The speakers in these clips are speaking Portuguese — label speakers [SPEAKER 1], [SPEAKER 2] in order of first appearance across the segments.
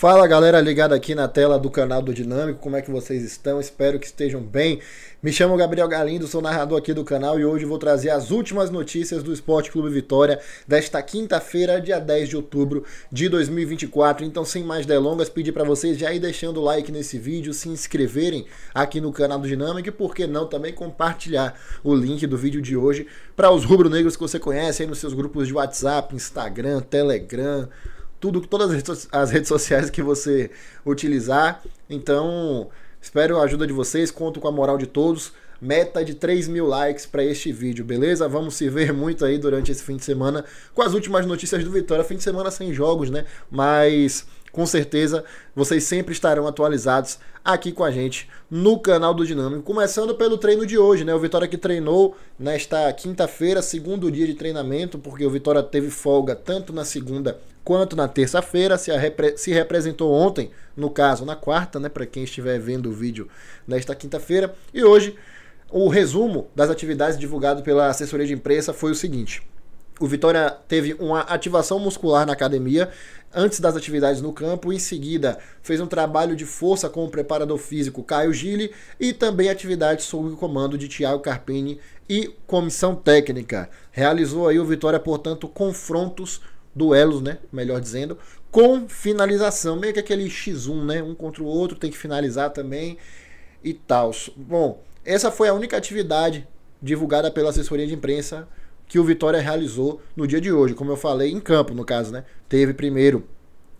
[SPEAKER 1] Fala galera ligada aqui na tela do canal do Dinâmico, como é que vocês estão? Espero que estejam bem. Me chamo Gabriel Galindo, sou narrador aqui do canal e hoje vou trazer as últimas notícias do Esporte Clube Vitória desta quinta-feira, dia 10 de outubro de 2024. Então, sem mais delongas, pedir para vocês já ir deixando o like nesse vídeo, se inscreverem aqui no canal do Dinâmico e, por que não, também compartilhar o link do vídeo de hoje para os rubro-negros que você conhece aí nos seus grupos de WhatsApp, Instagram, Telegram tudo, todas as redes sociais que você utilizar. Então, espero a ajuda de vocês, conto com a moral de todos. Meta de 3 mil likes para este vídeo, beleza? Vamos se ver muito aí durante esse fim de semana com as últimas notícias do Vitória. Fim de semana sem jogos, né? Mas com certeza vocês sempre estarão atualizados aqui com a gente no canal do Dinâmico. Começando pelo treino de hoje, né? O Vitória que treinou nesta quinta-feira, segundo dia de treinamento, porque o Vitória teve folga tanto na segunda quanto na terça-feira, se, repre se representou ontem, no caso na quarta, né? Para quem estiver vendo o vídeo nesta quinta-feira. E hoje, o resumo das atividades divulgado pela assessoria de imprensa foi o seguinte. O Vitória teve uma ativação muscular na academia antes das atividades no campo, em seguida fez um trabalho de força com o preparador físico Caio Gili e também atividades sob o comando de Tiago Carpini e comissão técnica. Realizou aí o Vitória, portanto, confrontos, duelos, né, melhor dizendo, com finalização, meio que aquele X1, né, um contra o outro, tem que finalizar também e tal. Bom, essa foi a única atividade divulgada pela assessoria de imprensa que o Vitória realizou no dia de hoje. Como eu falei, em campo, no caso, né? Teve primeiro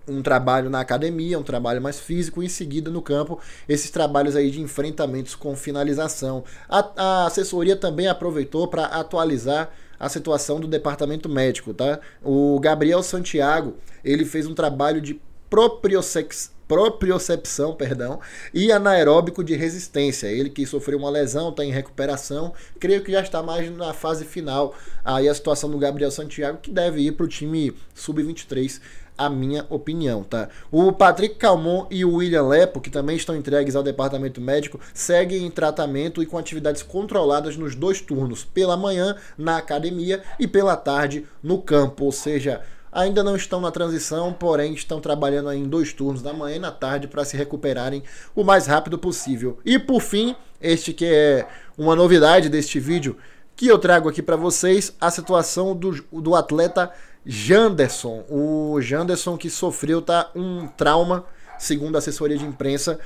[SPEAKER 1] um trabalho na academia, um trabalho mais físico, e em seguida no campo, esses trabalhos aí de enfrentamentos com finalização. A, a assessoria também aproveitou para atualizar a situação do departamento médico, tá? O Gabriel Santiago, ele fez um trabalho de propriocex propriocepção, perdão, e anaeróbico de resistência. Ele que sofreu uma lesão, está em recuperação, creio que já está mais na fase final. Aí a situação do Gabriel Santiago, que deve ir para o time sub-23 a minha opinião, tá? O Patrick Calmon e o William Lepo, que também estão entregues ao departamento médico, seguem em tratamento e com atividades controladas nos dois turnos, pela manhã na academia e pela tarde no campo, ou seja, Ainda não estão na transição, porém estão trabalhando em dois turnos da manhã e na tarde para se recuperarem o mais rápido possível. E por fim, este que é uma novidade deste vídeo que eu trago aqui para vocês, a situação do, do atleta Janderson. O Janderson que sofreu tá, um trauma, segundo a assessoria de imprensa,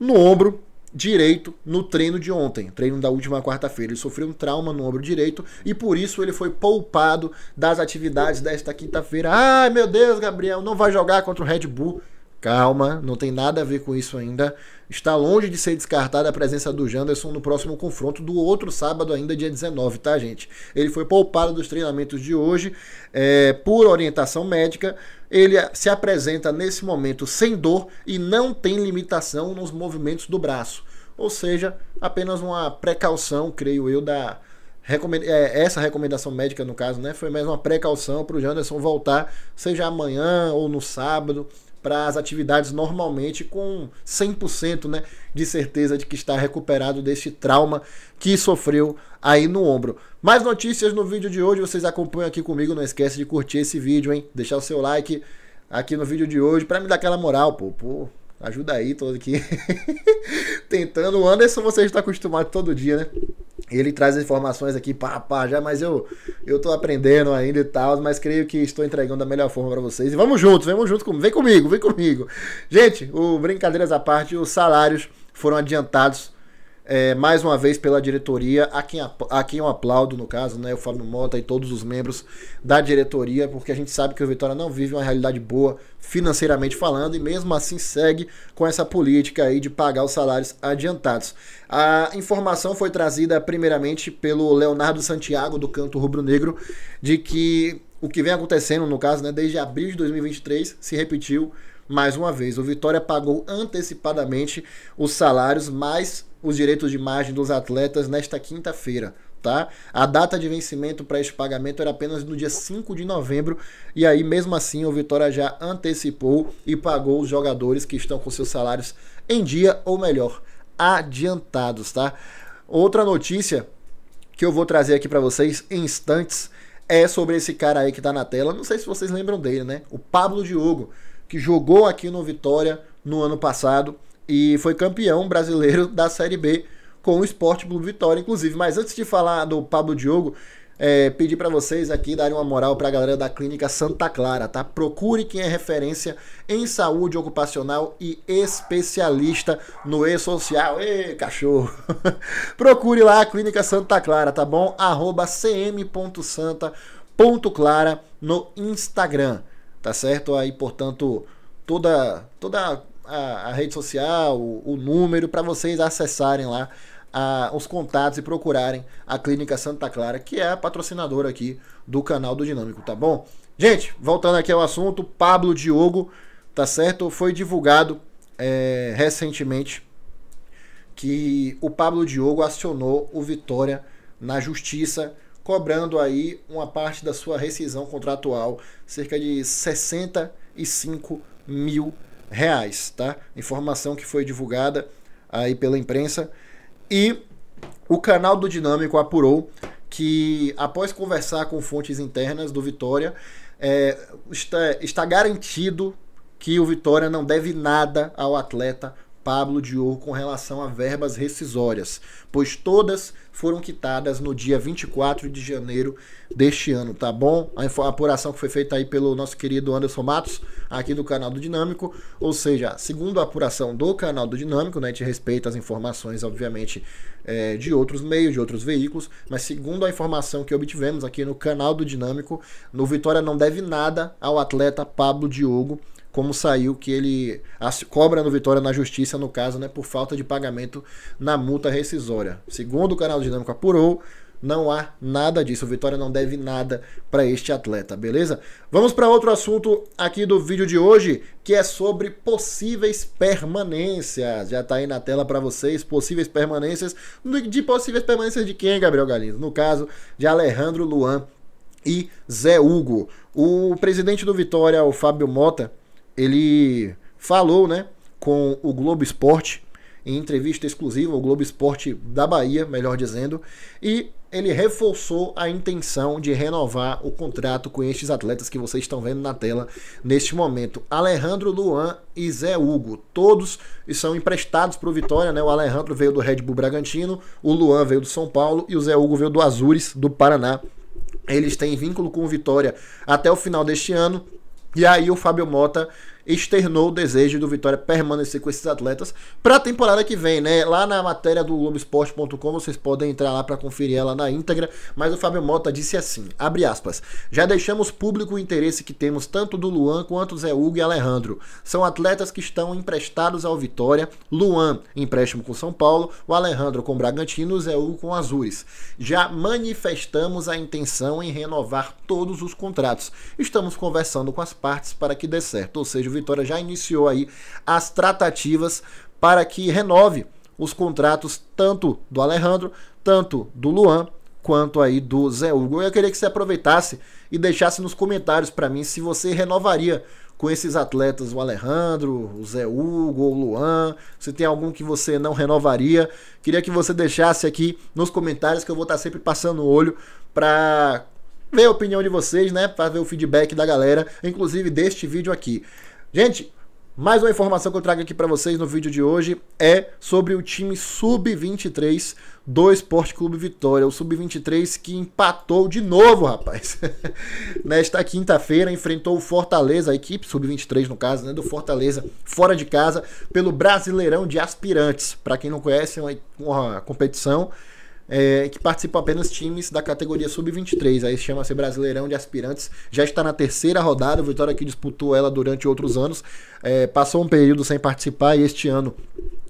[SPEAKER 1] no ombro direito no treino de ontem, treino da última quarta-feira. Ele sofreu um trauma no ombro direito e por isso ele foi poupado das atividades desta quinta-feira. Ai, meu Deus, Gabriel, não vai jogar contra o Red Bull. Calma, não tem nada a ver com isso ainda. Está longe de ser descartada a presença do Janderson no próximo confronto do outro sábado, ainda dia 19, tá, gente? Ele foi poupado dos treinamentos de hoje é, por orientação médica ele se apresenta nesse momento sem dor e não tem limitação nos movimentos do braço. Ou seja, apenas uma precaução, creio eu, da é, essa recomendação médica no caso, né, foi mais uma precaução para o Janderson voltar, seja amanhã ou no sábado, para as atividades normalmente com 100% né, de certeza de que está recuperado deste trauma que sofreu aí no ombro. Mais notícias no vídeo de hoje, vocês acompanham aqui comigo, não esquece de curtir esse vídeo, hein? Deixar o seu like aqui no vídeo de hoje para me dar aquela moral, pô, pô. Ajuda aí, todo aqui tentando. O Anderson você está acostumado todo dia, né? Ele traz as informações aqui, pá, pá, já, mas eu, eu tô aprendendo ainda e tal, mas creio que estou entregando da melhor forma para vocês. E vamos juntos, vamos juntos, vem comigo, vem comigo. Gente, o Brincadeiras à parte, os salários foram adiantados é, mais uma vez pela diretoria, a quem, a quem eu aplaudo, no caso, né, o Fábio Mota e todos os membros da diretoria, porque a gente sabe que o Vitória não vive uma realidade boa financeiramente falando e mesmo assim segue com essa política aí de pagar os salários adiantados. A informação foi trazida primeiramente pelo Leonardo Santiago, do Canto Rubro Negro, de que o que vem acontecendo, no caso, né, desde abril de 2023, se repetiu mais uma vez. O Vitória pagou antecipadamente os salários, mas os direitos de imagem dos atletas nesta quinta-feira. Tá? A data de vencimento para este pagamento era apenas no dia 5 de novembro, e aí mesmo assim o Vitória já antecipou e pagou os jogadores que estão com seus salários em dia, ou melhor, adiantados, tá? Outra notícia que eu vou trazer aqui para vocês em instantes é sobre esse cara aí que tá na tela. Não sei se vocês lembram dele, né? O Pablo Diogo, que jogou aqui no Vitória no ano passado e foi campeão brasileiro da Série B com o Sport Clube Vitória, inclusive. Mas antes de falar do Pablo Diogo, é, pedir para vocês aqui darem uma moral para a galera da Clínica Santa Clara, tá? Procure quem é referência em saúde ocupacional e especialista no e-social. Ê, cachorro! Procure lá a Clínica Santa Clara, tá bom? Arroba cm.santa.clara no Instagram, tá certo? Aí, portanto, toda, toda a, a rede social, o, o número, para vocês acessarem lá a, os contatos e procurarem a Clínica Santa Clara, que é a patrocinadora aqui do canal do Dinâmico, tá bom? Gente, voltando aqui ao assunto, Pablo Diogo, tá certo? Foi divulgado é, recentemente que o Pablo Diogo acionou o Vitória na justiça, cobrando aí uma parte da sua rescisão contratual, cerca de 65 mil reais, tá? Informação que foi divulgada aí pela imprensa. E o canal do Dinâmico apurou que, após conversar com fontes internas do Vitória, é, está, está garantido que o Vitória não deve nada ao atleta Pablo Diogo com relação a verbas rescisórias, pois todas foram quitadas no dia 24 de janeiro deste ano, tá bom? A apuração que foi feita aí pelo nosso querido Anderson Matos, aqui do canal do Dinâmico, ou seja, segundo a apuração do canal do Dinâmico, né, a gente respeita as informações, obviamente, é, de outros meios, de outros veículos, mas segundo a informação que obtivemos aqui no canal do Dinâmico, no Vitória não deve nada ao atleta Pablo Diogo, como saiu que ele cobra no Vitória na justiça, no caso, né, por falta de pagamento na multa rescisória. Segundo o canal Dinâmico apurou, não há nada disso. O Vitória não deve nada para este atleta, beleza? Vamos para outro assunto aqui do vídeo de hoje, que é sobre possíveis permanências. Já está aí na tela para vocês, possíveis permanências. De possíveis permanências de quem, Gabriel Galindo? No caso de Alejandro Luan e Zé Hugo. O presidente do Vitória, o Fábio Mota, ele falou, né, com o Globo Esporte em entrevista exclusiva o Globo Esporte da Bahia, melhor dizendo, e ele reforçou a intenção de renovar o contrato com estes atletas que vocês estão vendo na tela neste momento. Alejandro Luan e Zé Hugo, todos são emprestados para o Vitória, né? O Alejandro veio do Red Bull Bragantino, o Luan veio do São Paulo e o Zé Hugo veio do Azures, do Paraná. Eles têm vínculo com o Vitória até o final deste ano e aí o Fábio Mota externou o desejo do Vitória permanecer com esses atletas para a temporada que vem, né? Lá na matéria do Globoesporte.com vocês podem entrar lá para conferir ela na íntegra, mas o Fábio Mota disse assim, abre aspas, já deixamos público o interesse que temos tanto do Luan quanto Zé Hugo e Alejandro. São atletas que estão emprestados ao Vitória, Luan empréstimo com São Paulo, o Alejandro com Bragantino, o Zé Hugo com Azures. Já manifestamos a intenção em renovar todos os contratos. Estamos conversando com as partes para que dê certo, ou seja, o Vitória já iniciou aí as tratativas para que renove os contratos tanto do Alejandro, tanto do Luan, quanto aí do Zé Hugo. Eu queria que você aproveitasse e deixasse nos comentários para mim se você renovaria com esses atletas, o Alejandro, o Zé Hugo, o Luan, se tem algum que você não renovaria. Queria que você deixasse aqui nos comentários que eu vou estar tá sempre passando o olho para ver a opinião de vocês, né? Para ver o feedback da galera, inclusive deste vídeo aqui. Gente, mais uma informação que eu trago aqui para vocês no vídeo de hoje é sobre o time sub-23 do Esporte Clube Vitória. O sub-23 que empatou de novo, rapaz. Nesta quinta-feira enfrentou o Fortaleza, a equipe sub-23 no caso, né, do Fortaleza, fora de casa, pelo Brasileirão de Aspirantes. Para quem não conhece, é uma, uma competição é, que participam apenas times da categoria sub-23. Aí chama-se Brasileirão de Aspirantes. Já está na terceira rodada. O Vitória que disputou ela durante outros anos. É, passou um período sem participar e este ano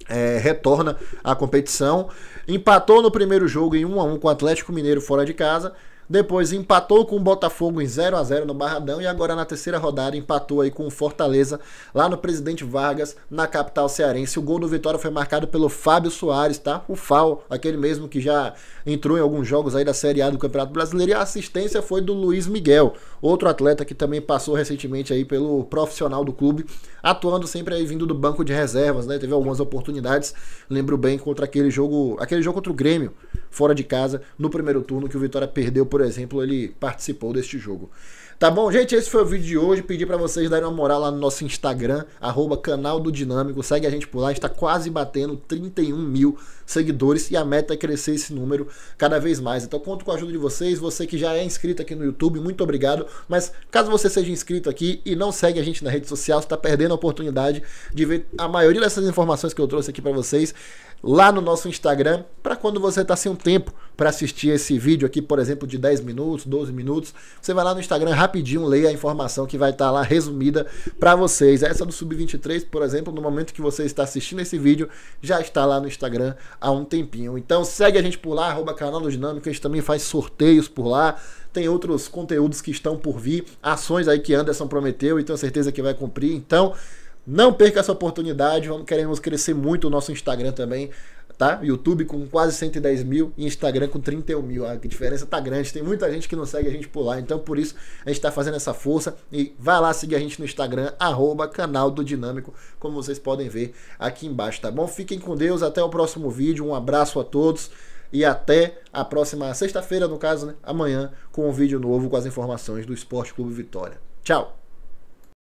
[SPEAKER 1] é, retorna à competição. Empatou no primeiro jogo em 1 a 1 com o Atlético Mineiro fora de casa. Depois empatou com o Botafogo em 0 a 0 no Barradão e agora na terceira rodada empatou aí com o Fortaleza lá no Presidente Vargas, na capital cearense. O gol do Vitória foi marcado pelo Fábio Soares, tá? O Fal, aquele mesmo que já entrou em alguns jogos aí da Série A do Campeonato Brasileiro. E a assistência foi do Luiz Miguel, outro atleta que também passou recentemente aí pelo profissional do clube, atuando sempre aí vindo do banco de reservas, né? Teve algumas oportunidades, lembro bem contra aquele jogo, aquele jogo contra o Grêmio, fora de casa no primeiro turno que o Vitória perdeu, por exemplo, ele participou deste jogo. Tá bom, gente? Esse foi o vídeo de hoje. Pedi para vocês darem uma moral lá no nosso Instagram, arroba canal do Dinâmico. Segue a gente por lá, a gente tá quase batendo 31 mil seguidores e a meta é crescer esse número cada vez mais. Então conto com a ajuda de vocês. Você que já é inscrito aqui no YouTube, muito obrigado. Mas caso você seja inscrito aqui e não segue a gente na rede social, você tá perdendo a oportunidade de ver a maioria dessas informações que eu trouxe aqui para vocês lá no nosso Instagram para quando você está sem um tempo para assistir esse vídeo aqui, por exemplo, de 10 minutos, 12 minutos. Você vai lá no Instagram rapidinho, leia a informação que vai estar tá lá resumida para vocês. Essa do Sub-23, por exemplo, no momento que você está assistindo esse vídeo, já está lá no Instagram há um tempinho. Então segue a gente por lá, arroba canal do Dinâmico, a gente também faz sorteios por lá tem outros conteúdos que estão por vir, ações aí que Anderson prometeu e tenho certeza que vai cumprir. Então, não perca essa oportunidade. Vamos, queremos crescer muito o nosso Instagram também. Tá? YouTube com quase 110 mil e Instagram com 31 mil. A diferença tá grande. Tem muita gente que não segue a gente por lá. Então, por isso, a gente está fazendo essa força. E vai lá seguir a gente no Instagram, arroba canal do Dinâmico, como vocês podem ver aqui embaixo, tá bom? Fiquem com Deus. Até o próximo vídeo. Um abraço a todos. E até a próxima sexta-feira, no caso, né? Amanhã, com um vídeo novo com as informações do Esporte Clube Vitória. Tchau!